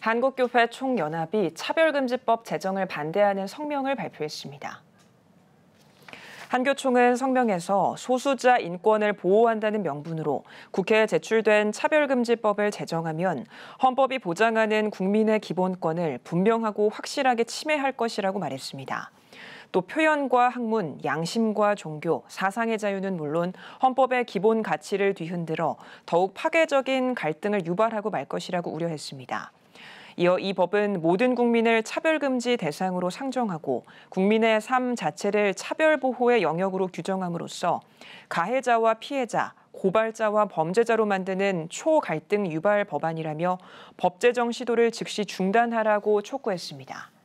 한국교회 총연합이 차별금지법 제정을 반대하는 성명을 발표했습니다. 한교총은 성명에서 소수자 인권을 보호한다는 명분으로 국회에 제출된 차별금지법을 제정하면 헌법이 보장하는 국민의 기본권을 분명하고 확실하게 침해할 것이라고 말했습니다. 또 표현과 학문, 양심과 종교, 사상의 자유는 물론 헌법의 기본 가치를 뒤흔들어 더욱 파괴적인 갈등을 유발하고 말 것이라고 우려했습니다. 이어 이 법은 모든 국민을 차별금지 대상으로 상정하고 국민의 삶 자체를 차별보호의 영역으로 규정함으로써 가해자와 피해자, 고발자와 범죄자로 만드는 초갈등 유발 법안이라며 법제정 시도를 즉시 중단하라고 촉구했습니다.